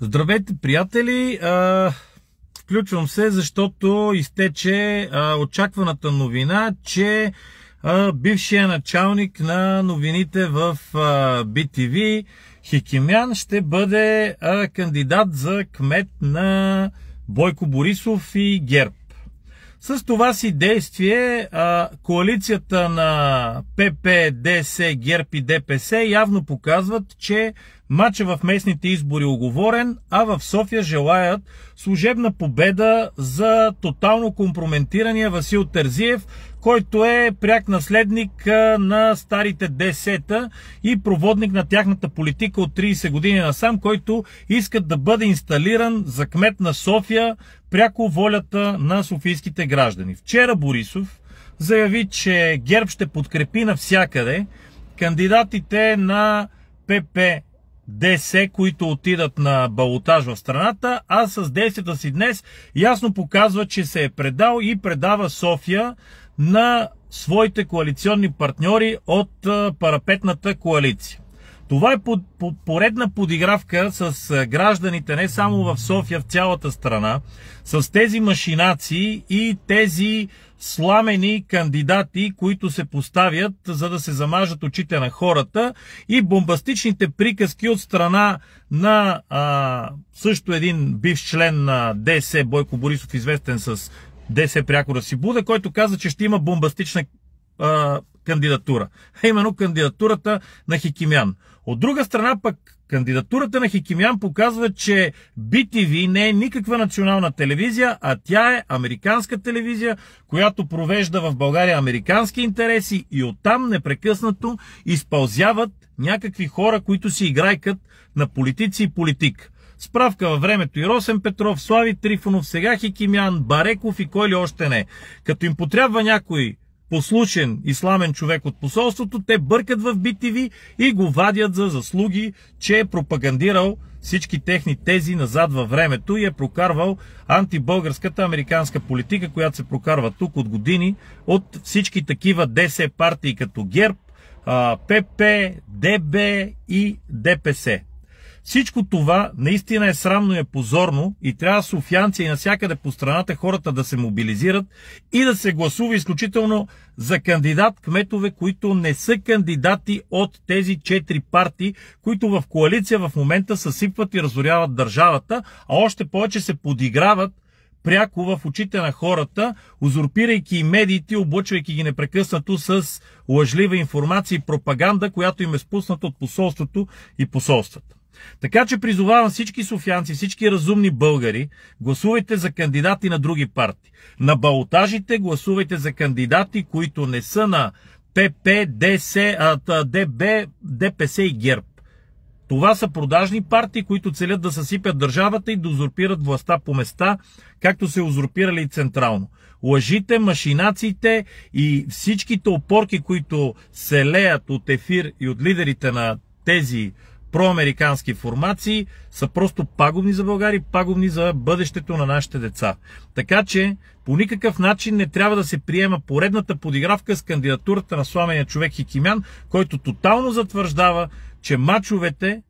Здравейте, приятели! А, включвам се, защото изтече а, очакваната новина, че а, бившия началник на новините в BTV, Хикимян, ще бъде кандидат за кмет на Бойко Борисов и ГЕРБ. С това си действие коалицията на ПП, ДС, ГЕРБ и ДПС явно показват, че Матча в местните избори оговорен, е а в София желаят служебна победа за тотално компрометирания Васил Терзиев, който е пряк наследник на старите десета и проводник на тяхната политика от 30 години насам, който искат да бъде инсталиран за кмет на София пряко волята на софийските граждани. Вчера Борисов заяви, че ГЕРБ ще подкрепи навсякъде кандидатите на ПП ДС, които отидат на балотаж в страната, а с действията си днес ясно показва, че се е предал и предава София на своите коалиционни партньори от парапетната коалиция. Това е под, под, поредна подигравка с гражданите не само в София, в цялата страна, с тези машинации и тези сламени кандидати, които се поставят, за да се замажат очите на хората и бомбастичните приказки от страна на а, също един бивш член на ДС, Бойко Борисов, известен с ДС Прякора Сибуда, който каза, че ще има бомбастична кандидатура, а именно кандидатурата на Хикимян. От друга страна пък кандидатурата на Хикимян показва, че BTV не е никаква национална телевизия, а тя е американска телевизия, която провежда в България американски интереси и оттам непрекъснато изпълзяват някакви хора, които си играйкат на политици и политик. Справка във времето и Росен Петров, Слави Трифонов, сега Хикимян, Бареков и кой ли още не. Като им потрябва някой послушен исламен човек от посолството, те бъркат в BTV и го вадят за заслуги, че е пропагандирал всички техни тези назад във времето и е прокарвал антибългарската американска политика, която се прокарва тук от години от всички такива ДС партии като ГЕРБ, ПП, ДБ и ДПС. Всичко това наистина е срамно и е позорно и трябва софианци и насякъде по страната хората да се мобилизират и да се гласува изключително за кандидат кметове, които не са кандидати от тези четири партии, които в коалиция в момента съсипват и разоряват държавата, а още повече се подиграват пряко в очите на хората, узурпирайки медиите, облъчвайки ги непрекъснато с лъжлива информация и пропаганда, която им е спусната от посолството и посолствата. Така че призовавам всички софианци, всички разумни българи, гласувайте за кандидати на други партии. На балотажите гласувайте за кандидати, които не са на ПП, ДС, а, ДБ, ДПС и ГЕРБ. Това са продажни партии, които целят да съсипят държавата и да узурпират властта по места, както се узурпирали и централно. Лъжите, машинациите и всичките опорки, които се леят от ефир и от лидерите на тези проамерикански формации са просто пагубни за България, пагубни за бъдещето на нашите деца. Така че по никакъв начин не трябва да се приема поредната подигравка с кандидатурата на сламения човек Хикимян, който тотално затвърждава, че мачовете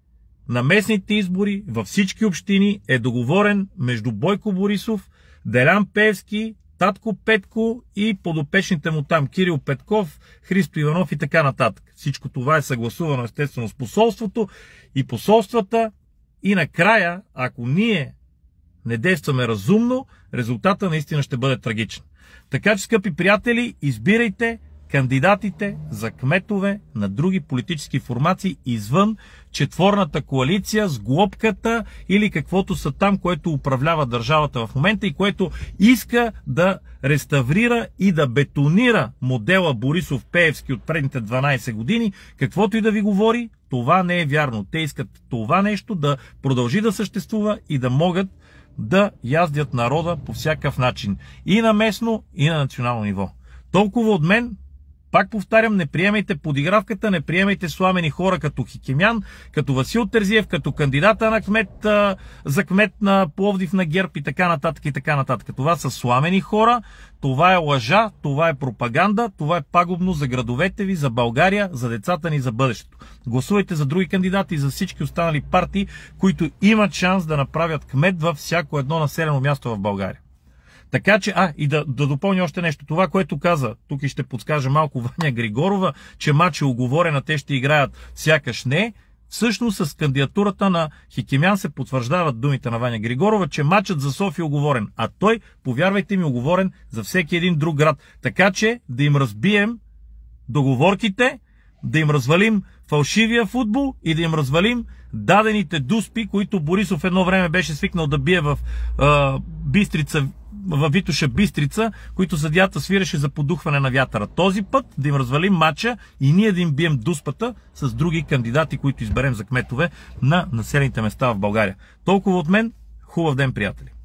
на местните избори във всички общини е договорен между Бойко Борисов, Делян Певски, Татко Петко и подопечните му там Кирил Петков, Христо Иванов и така нататък. Всичко това е съгласувано естествено с посолството и посолствата. И накрая, ако ние не действаме разумно, резултата наистина ще бъде трагичен. Така че, скъпи приятели, избирайте кандидатите за кметове на други политически формации извън четворната коалиция с глобката или каквото са там, което управлява държавата в момента и което иска да реставрира и да бетонира модела Борисов Пеевски от предните 12 години, каквото и да ви говори, това не е вярно. Те искат това нещо да продължи да съществува и да могат да яздят народа по всякакъв начин. И на местно, и на национално ниво. Толкова от мен. Пак повтарям, не приемайте подигравката, не приемайте сламени хора като Хикемян, като Васил Терзиев, като кандидата на кмет, за кмет на Пловдив на ГЕРБ и така нататък и така нататък. Това са сламени хора, това е лъжа, това е пропаганда, това е пагубно за градовете ви, за България, за децата ни, за бъдещето. Гласувайте за други кандидати и за всички останали партии, които имат шанс да направят кмет във всяко едно населено място в България. Така че, а, и да, да допълня още нещо. Това, което каза, тук и ще подскажа малко Ваня Григорова, че матч е оговорена, те ще играят сякаш не. Всъщност с кандидатурата на Хикимян се потвърждават думите на Ваня Григорова, че матчът за София е оговорен, а той, повярвайте ми, е оговорен за всеки един друг град. Така че да им разбием договорките, да им развалим фалшивия футбол и да им развалим дадените дуспи, които Борисов едно време беше свикнал да бие в е, Бистрица във Витоша Бистрица, които съдията свиреше за подухване на вятъра. Този път да им развалим матча и ние да им бием дуспата с други кандидати, които изберем за кметове на населените места в България. Толкова от мен. Хубав ден, приятели!